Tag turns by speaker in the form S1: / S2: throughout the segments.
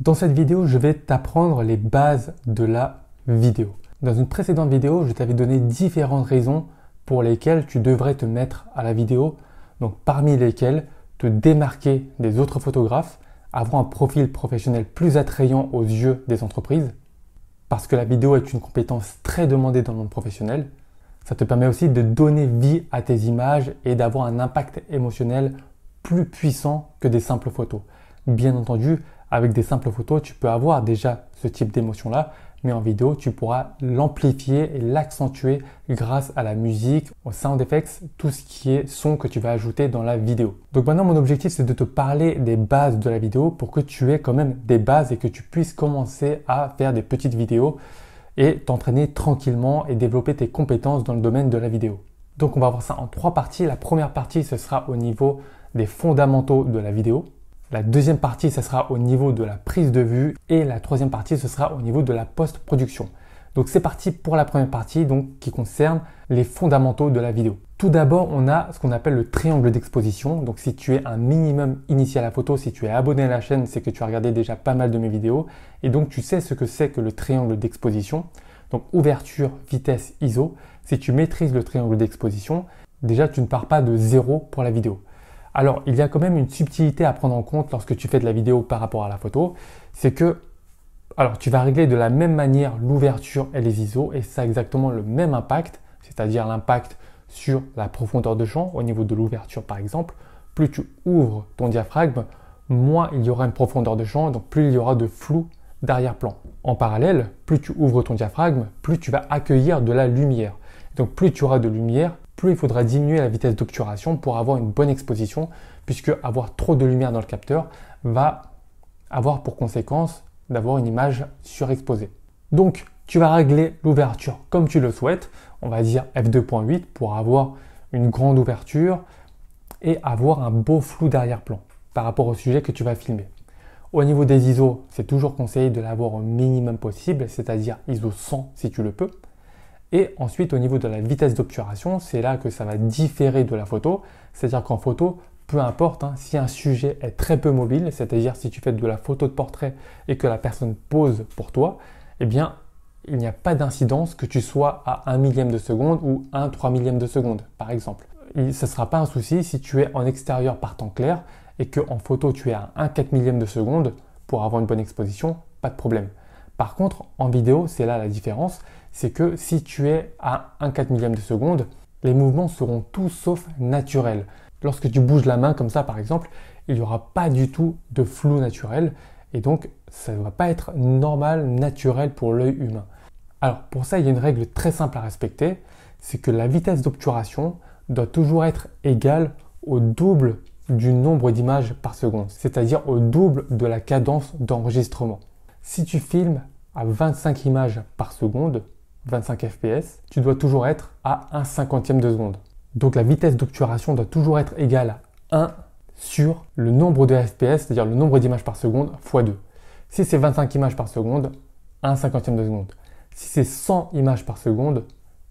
S1: Dans cette vidéo, je vais t'apprendre les bases de la vidéo. Dans une précédente vidéo, je t'avais donné différentes raisons pour lesquelles tu devrais te mettre à la vidéo, donc parmi lesquelles te démarquer des autres photographes, avoir un profil professionnel plus attrayant aux yeux des entreprises, parce que la vidéo est une compétence très demandée dans le monde professionnel. Ça te permet aussi de donner vie à tes images et d'avoir un impact émotionnel plus puissant que des simples photos. Bien entendu, avec des simples photos, tu peux avoir déjà ce type d'émotion-là, mais en vidéo, tu pourras l'amplifier et l'accentuer grâce à la musique, au sound effects, tout ce qui est son que tu vas ajouter dans la vidéo. Donc maintenant, mon objectif, c'est de te parler des bases de la vidéo pour que tu aies quand même des bases et que tu puisses commencer à faire des petites vidéos et t'entraîner tranquillement et développer tes compétences dans le domaine de la vidéo. Donc on va voir ça en trois parties. La première partie, ce sera au niveau des fondamentaux de la vidéo. La deuxième partie, ce sera au niveau de la prise de vue. Et la troisième partie, ce sera au niveau de la post-production. Donc c'est parti pour la première partie donc, qui concerne les fondamentaux de la vidéo. Tout d'abord, on a ce qu'on appelle le triangle d'exposition. Donc si tu es un minimum initié à la photo, si tu es abonné à la chaîne, c'est que tu as regardé déjà pas mal de mes vidéos. Et donc tu sais ce que c'est que le triangle d'exposition. Donc ouverture, vitesse, ISO. Si tu maîtrises le triangle d'exposition, déjà tu ne pars pas de zéro pour la vidéo. Alors, il y a quand même une subtilité à prendre en compte lorsque tu fais de la vidéo par rapport à la photo, c'est que alors tu vas régler de la même manière l'ouverture et les ISO et ça a exactement le même impact, c'est-à-dire l'impact sur la profondeur de champ au niveau de l'ouverture par exemple. Plus tu ouvres ton diaphragme, moins il y aura une profondeur de champ, donc plus il y aura de flou d'arrière-plan. En parallèle, plus tu ouvres ton diaphragme, plus tu vas accueillir de la lumière. Donc plus tu auras de lumière, plus il faudra diminuer la vitesse d'obturation pour avoir une bonne exposition, puisque avoir trop de lumière dans le capteur va avoir pour conséquence d'avoir une image surexposée. Donc, tu vas régler l'ouverture comme tu le souhaites, on va dire f2.8 pour avoir une grande ouverture et avoir un beau flou d'arrière-plan par rapport au sujet que tu vas filmer. Au niveau des ISO, c'est toujours conseillé de l'avoir au minimum possible, c'est-à-dire ISO 100 si tu le peux. Et ensuite, au niveau de la vitesse d'obturation, c'est là que ça va différer de la photo. C'est-à-dire qu'en photo, peu importe, hein, si un sujet est très peu mobile, c'est-à-dire si tu fais de la photo de portrait et que la personne pose pour toi, eh bien, il n'y a pas d'incidence que tu sois à 1 millième de seconde ou 1 3 millième de seconde, par exemple. Ce ne sera pas un souci si tu es en extérieur par temps clair et qu'en photo tu es à 1 4 millième de seconde pour avoir une bonne exposition, pas de problème. Par contre, en vidéo, c'est là la différence, c'est que si tu es à 1 4 millième de seconde, les mouvements seront tout sauf naturels. Lorsque tu bouges la main comme ça par exemple, il n'y aura pas du tout de flou naturel et donc ça ne va pas être normal, naturel pour l'œil humain. Alors pour ça, il y a une règle très simple à respecter, c'est que la vitesse d'obturation doit toujours être égale au double du nombre d'images par seconde, c'est-à-dire au double de la cadence d'enregistrement. Si tu filmes à 25 images par seconde, 25 fps, tu dois toujours être à 1 cinquantième de seconde. Donc la vitesse d'obturation doit toujours être égale à 1 sur le nombre de fps, c'est-à-dire le nombre d'images par seconde fois 2. Si c'est 25 images par seconde, 1 cinquantième de seconde. Si c'est 100 images par seconde,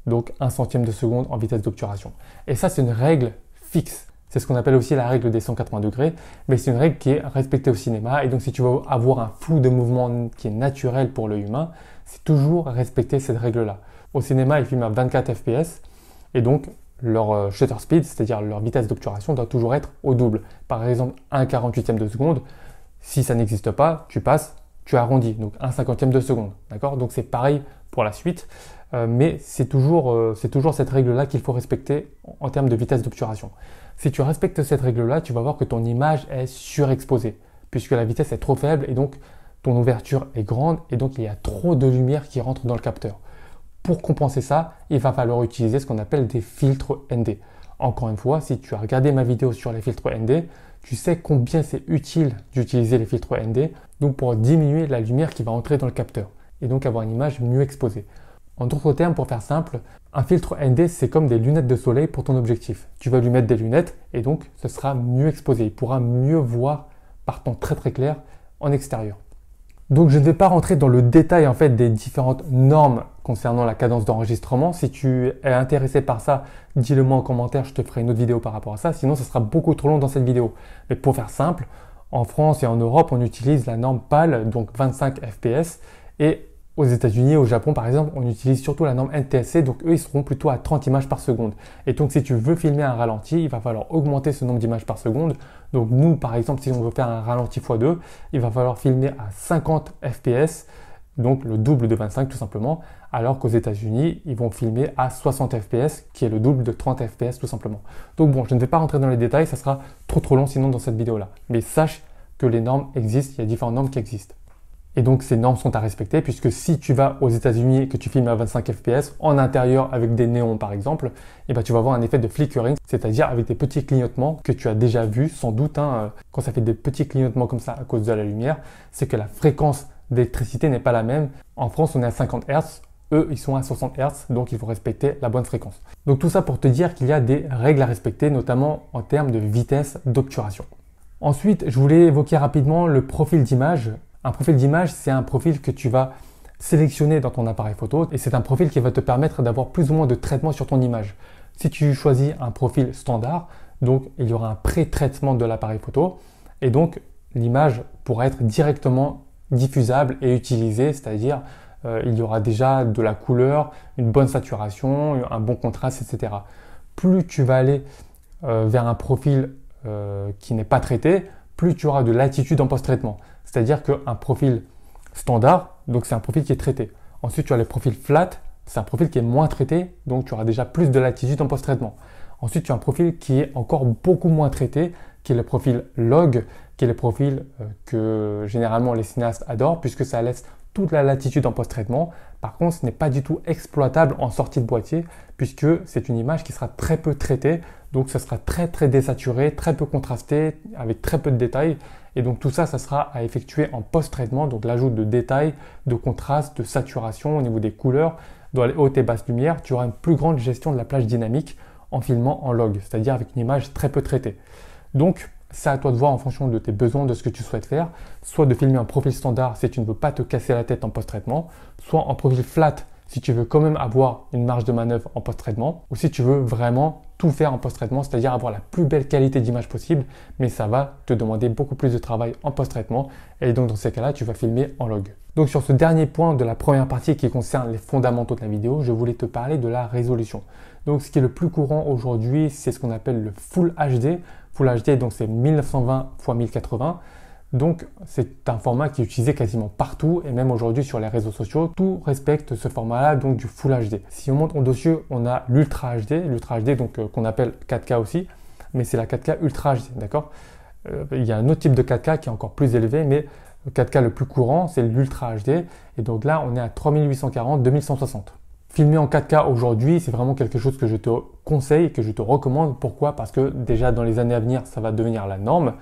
S1: donc 1 centième de seconde en vitesse d'obturation. Et ça, c'est une règle fixe. C'est ce qu'on appelle aussi la règle des 180 degrés, mais c'est une règle qui est respectée au cinéma. Et donc, si tu veux avoir un flou de mouvement qui est naturel pour le humain, c'est toujours respecter cette règle-là. Au cinéma, ils filment à 24 fps, et donc leur euh, shutter speed, c'est-à-dire leur vitesse d'obturation, doit toujours être au double. Par exemple, 1 48e de seconde, si ça n'existe pas, tu passes, tu arrondis, donc 1 50 de seconde. D'accord Donc c'est pareil pour la suite. Euh, mais euh, c'est toujours, cette règle-là qu'il faut respecter en termes de vitesse d'obturation. Si tu respectes cette règle-là, tu vas voir que ton image est surexposée, puisque la vitesse est trop faible et donc ton ouverture est grande et donc il y a trop de lumière qui rentre dans le capteur. Pour compenser ça, il va falloir utiliser ce qu'on appelle des filtres ND. Encore une fois, si tu as regardé ma vidéo sur les filtres ND, tu sais combien c'est utile d'utiliser les filtres ND, donc pour diminuer la lumière qui va entrer dans le capteur et donc avoir une image mieux exposée. En d'autres termes, pour faire simple, un filtre ND, c'est comme des lunettes de soleil pour ton objectif. Tu vas lui mettre des lunettes et donc ce sera mieux exposé. Il pourra mieux voir par temps très très clair en extérieur. Donc je ne vais pas rentrer dans le détail en fait des différentes normes concernant la cadence d'enregistrement. Si tu es intéressé par ça, dis-le moi en commentaire, je te ferai une autre vidéo par rapport à ça. Sinon, ce sera beaucoup trop long dans cette vidéo. Mais pour faire simple, en France et en Europe, on utilise la norme PAL, donc 25 fps, et aux États-Unis et au Japon, par exemple, on utilise surtout la norme NTSC, donc eux, ils seront plutôt à 30 images par seconde. Et donc, si tu veux filmer un ralenti, il va falloir augmenter ce nombre d'images par seconde. Donc, nous, par exemple, si on veut faire un ralenti x2, il va falloir filmer à 50 FPS, donc le double de 25 tout simplement, alors qu'aux États-Unis, ils vont filmer à 60 FPS, qui est le double de 30 FPS tout simplement. Donc, bon, je ne vais pas rentrer dans les détails, ça sera trop trop long sinon dans cette vidéo-là. Mais sache que les normes existent, il y a différentes normes qui existent. Et donc ces normes sont à respecter puisque si tu vas aux États-Unis et que tu filmes à 25 fps en intérieur avec des néons par exemple, et eh ben tu vas avoir un effet de flickering, c'est-à-dire avec des petits clignotements que tu as déjà vu sans doute hein, euh, quand ça fait des petits clignotements comme ça à cause de la lumière, c'est que la fréquence d'électricité n'est pas la même. En France, on est à 50 Hz, eux, ils sont à 60 Hz, donc il faut respecter la bonne fréquence. Donc tout ça pour te dire qu'il y a des règles à respecter, notamment en termes de vitesse d'obturation. Ensuite, je voulais évoquer rapidement le profil d'image. Un profil d'image, c'est un profil que tu vas sélectionner dans ton appareil photo et c'est un profil qui va te permettre d'avoir plus ou moins de traitement sur ton image. Si tu choisis un profil standard, donc il y aura un pré-traitement de l'appareil photo et donc l'image pourra être directement diffusable et utilisée, c'est-à-dire euh, il y aura déjà de la couleur, une bonne saturation, un bon contraste, etc. Plus tu vas aller euh, vers un profil euh, qui n'est pas traité, plus tu auras de latitude en post-traitement. C'est-à-dire qu'un profil standard, donc c'est un profil qui est traité. Ensuite, tu as les profils flat, c'est un profil qui est moins traité, donc tu auras déjà plus de latitude en post-traitement. Ensuite, tu as un profil qui est encore beaucoup moins traité, qui est le profil log, qui est le profil euh, que généralement les cinéastes adorent, puisque ça laisse toute la latitude en post-traitement. Par contre, ce n'est pas du tout exploitable en sortie de boîtier, puisque c'est une image qui sera très peu traitée, donc ça sera très très désaturé, très peu contrasté, avec très peu de détails, et donc tout ça, ça sera à effectuer en post-traitement, donc l'ajout de détails, de contraste, de saturation au niveau des couleurs, dans les hautes et basses lumières, tu auras une plus grande gestion de la plage dynamique en filmant en log, c'est-à-dire avec une image très peu traitée. Donc c'est à toi de voir en fonction de tes besoins, de ce que tu souhaites faire, soit de filmer en profil standard si tu ne veux pas te casser la tête en post-traitement, soit en profil flat si tu veux quand même avoir une marge de manœuvre en post-traitement ou si tu veux vraiment tout faire en post-traitement, c'est-à-dire avoir la plus belle qualité d'image possible, mais ça va te demander beaucoup plus de travail en post-traitement et donc dans ces cas-là, tu vas filmer en log. Donc sur ce dernier point de la première partie qui concerne les fondamentaux de la vidéo, je voulais te parler de la résolution. Donc ce qui est le plus courant aujourd'hui, c'est ce qu'on appelle le Full HD. Full HD, donc c'est 1920 x 1080. Donc c'est un format qui est utilisé quasiment partout et même aujourd'hui sur les réseaux sociaux, tout respecte ce format-là, donc du Full HD. Si on monte en dessus, on a l'Ultra HD, l'Ultra HD donc euh, qu'on appelle 4K aussi, mais c'est la 4K Ultra HD, d'accord euh, Il y a un autre type de 4K qui est encore plus élevé, mais le 4K le plus courant, c'est l'Ultra HD, et donc là on est à 3840-2160. Filmer en 4K aujourd'hui, c'est vraiment quelque chose que je te conseille, que je te recommande. Pourquoi Parce que déjà dans les années à venir, ça va devenir la norme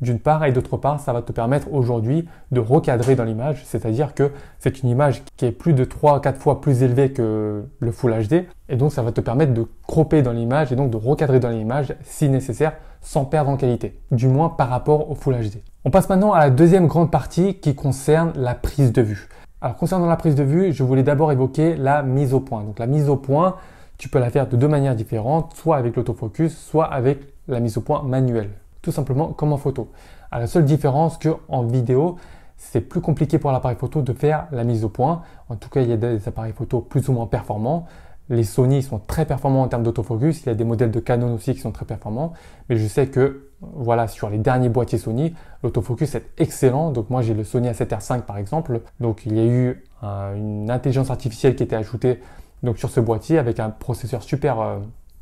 S1: d'une part, et d'autre part, ça va te permettre aujourd'hui de recadrer dans l'image, c'est-à-dire que c'est une image qui est plus de 3 4 fois plus élevée que le Full HD, et donc ça va te permettre de cropper dans l'image et donc de recadrer dans l'image si nécessaire sans perdre en qualité, du moins par rapport au Full HD. On passe maintenant à la deuxième grande partie qui concerne la prise de vue. Alors concernant la prise de vue, je voulais d'abord évoquer la mise au point. Donc la mise au point, tu peux la faire de deux manières différentes, soit avec l'autofocus, soit avec la mise au point manuelle tout simplement comme en photo. À la seule différence que en vidéo, c'est plus compliqué pour l'appareil photo de faire la mise au point. En tout cas, il y a des appareils photo plus ou moins performants. Les Sony sont très performants en termes d'autofocus. Il y a des modèles de Canon aussi qui sont très performants. Mais je sais que, voilà, sur les derniers boîtiers Sony, l'autofocus est excellent. Donc moi, j'ai le Sony A7R5 par exemple. Donc il y a eu euh, une intelligence artificielle qui était ajoutée donc sur ce boîtier avec un processeur super euh,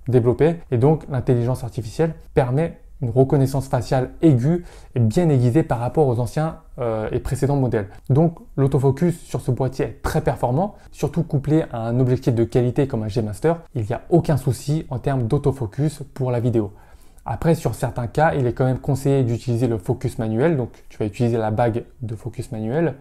S1: développé. Et donc l'intelligence artificielle permet une reconnaissance faciale aiguë et bien aiguisée par rapport aux anciens euh, et précédents modèles. Donc l'autofocus sur ce boîtier est très performant, surtout couplé à un objectif de qualité comme un G-Master, il n'y a aucun souci en termes d'autofocus pour la vidéo. Après, sur certains cas, il est quand même conseillé d'utiliser le focus manuel, donc tu vas utiliser la bague de focus manuel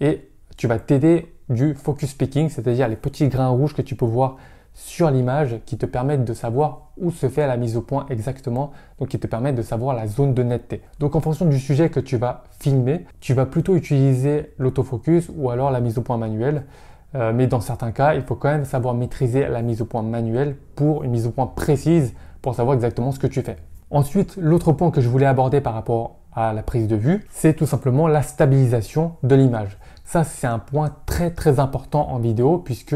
S1: et tu vas t'aider du focus picking, c'est-à-dire les petits grains rouges que tu peux voir sur l'image qui te permettent de savoir où se fait la mise au point exactement, donc qui te permettent de savoir la zone de netteté. Donc en fonction du sujet que tu vas filmer, tu vas plutôt utiliser l'autofocus ou alors la mise au point manuelle. Euh, mais dans certains cas, il faut quand même savoir maîtriser la mise au point manuelle pour une mise au point précise pour savoir exactement ce que tu fais. Ensuite, l'autre point que je voulais aborder par rapport à la prise de vue, c'est tout simplement la stabilisation de l'image. Ça, c'est un point très très important en vidéo puisque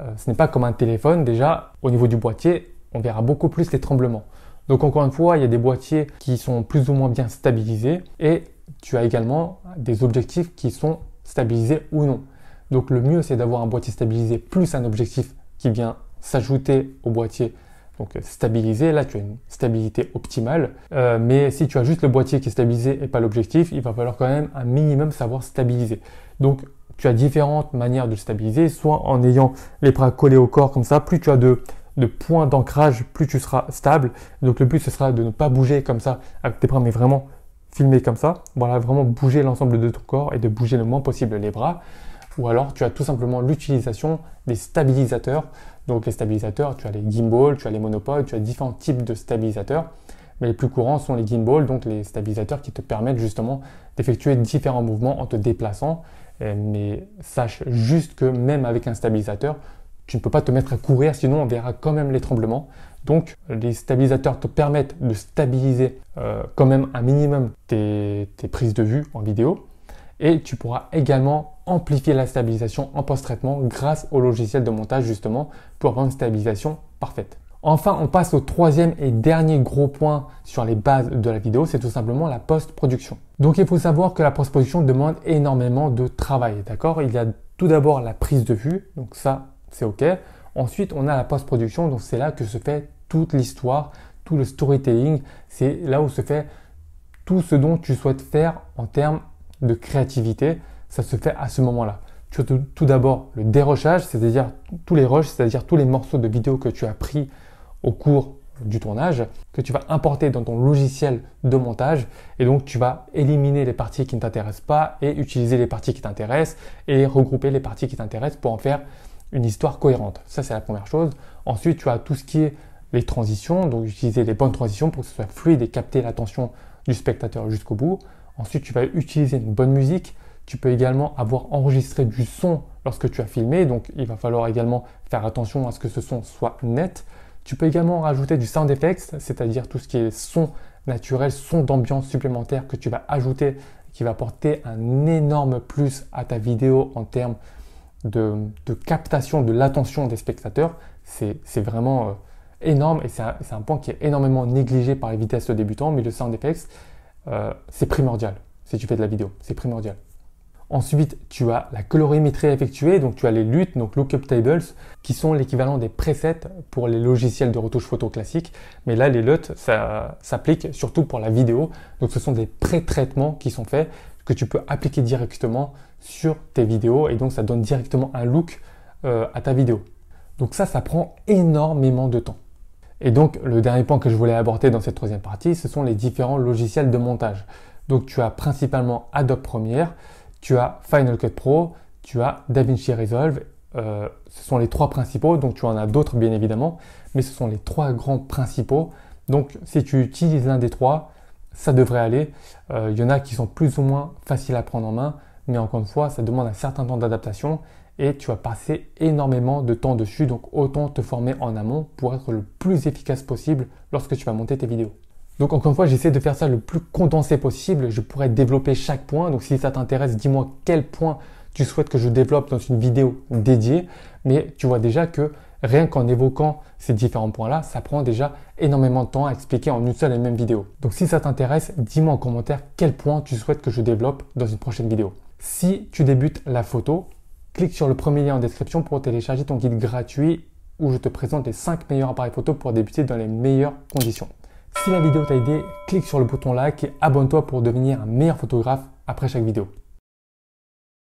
S1: euh, ce n'est pas comme un téléphone. Déjà, au niveau du boîtier, on verra beaucoup plus les tremblements. Donc encore une fois, il y a des boîtiers qui sont plus ou moins bien stabilisés et tu as également des objectifs qui sont stabilisés ou non. Donc le mieux, c'est d'avoir un boîtier stabilisé plus un objectif qui vient s'ajouter au boîtier donc euh, stabiliser, là tu as une stabilité optimale. Euh, mais si tu as juste le boîtier qui est stabilisé et pas l'objectif, il va falloir quand même un minimum savoir stabiliser. Donc tu as différentes manières de le stabiliser, soit en ayant les bras collés au corps comme ça, plus tu as de, de points d'ancrage, plus tu seras stable. Donc le but ce sera de ne pas bouger comme ça avec tes bras, mais vraiment filmer comme ça. Voilà, vraiment bouger l'ensemble de ton corps et de bouger le moins possible les bras ou alors tu as tout simplement l'utilisation des stabilisateurs. Donc les stabilisateurs, tu as les gimbals, tu as les monopodes, tu as différents types de stabilisateurs. Mais les plus courants sont les gimbals, donc les stabilisateurs qui te permettent justement d'effectuer différents mouvements en te déplaçant. Mais sache juste que même avec un stabilisateur, tu ne peux pas te mettre à courir, sinon on verra quand même les tremblements. Donc les stabilisateurs te permettent de stabiliser euh, quand même un minimum tes prises de vue en vidéo et tu pourras également amplifier la stabilisation en post-traitement grâce au logiciel de montage justement pour avoir une stabilisation parfaite. Enfin, on passe au troisième et dernier gros point sur les bases de la vidéo, c'est tout simplement la post-production. Donc il faut savoir que la post-production demande énormément de travail, d'accord Il y a tout d'abord la prise de vue, donc ça c'est ok. Ensuite, on a la post-production, donc c'est là que se fait toute l'histoire, tout le storytelling, c'est là où se fait tout ce dont tu souhaites faire en termes de créativité, ça se fait à ce moment-là. Tu as tout, d'abord le dérochage, c'est-à-dire tous les rushs, c'est-à-dire tous les morceaux de vidéo que tu as pris au cours du tournage, que tu vas importer dans ton logiciel de montage, et donc tu vas éliminer les parties qui ne t'intéressent pas et utiliser les parties qui t'intéressent et regrouper les parties qui t'intéressent pour en faire une histoire cohérente. Ça, c'est la première chose. Ensuite, tu as tout ce qui est les transitions, donc utiliser les bonnes transitions pour que ce soit fluide et capter l'attention du spectateur jusqu'au bout. Ensuite, tu vas utiliser une bonne musique. Tu peux également avoir enregistré du son lorsque tu as filmé, donc il va falloir également faire attention à ce que ce son soit net. Tu peux également rajouter du sound effects, c'est-à-dire tout ce qui est son naturel, son d'ambiance supplémentaire que tu vas ajouter, qui va apporter un énorme plus à ta vidéo en termes de, captation de l'attention des spectateurs. C'est vraiment euh, énorme et c'est un, point qui est énormément négligé par les vitesses débutants, mais le sound effects, euh, c'est primordial si tu fais de la vidéo, c'est primordial. Ensuite, tu as la colorimétrie effectuée, donc tu as les luttes, donc Lookup Tables, qui sont l'équivalent des presets pour les logiciels de retouche photo classiques. Mais là, les LUT, ça s'applique surtout pour la vidéo. Donc ce sont des pré-traitements qui sont faits, que tu peux appliquer directement sur tes vidéos, et donc ça donne directement un look euh, à ta vidéo. Donc ça, ça prend énormément de temps. Et donc le dernier point que je voulais aborder dans cette troisième partie, ce sont les différents logiciels de montage. Donc tu as principalement Adobe Premiere, tu as Final Cut Pro, tu as DaVinci Resolve. Euh, ce sont les trois principaux, donc tu en as d'autres bien évidemment, mais ce sont les trois grands principaux. Donc si tu utilises l'un des trois, ça devrait aller. Euh, il y en a qui sont plus ou moins faciles à prendre en main, mais encore une fois, ça demande un certain temps d'adaptation et tu vas passer énormément de temps dessus. Donc autant te former en amont pour être le plus efficace possible lorsque tu vas monter tes vidéos. Donc encore une fois, j'essaie de faire ça le plus condensé possible. Je pourrais développer chaque point. Donc si ça t'intéresse, dis-moi quel point tu souhaites que je développe dans une vidéo dédiée. Mais tu vois déjà que rien qu'en évoquant ces différents points-là, ça prend déjà énormément de temps à expliquer en une seule et même vidéo. Donc si ça t'intéresse, dis-moi en commentaire quel point tu souhaites que je développe dans une prochaine vidéo. Si tu débutes la photo, Clique sur le premier lien en description pour télécharger ton guide gratuit où je te présente les 5 meilleurs appareils photo pour débuter dans les meilleures conditions. Si la vidéo t'a aidé, clique sur le bouton like et abonne-toi pour devenir un meilleur photographe après chaque vidéo.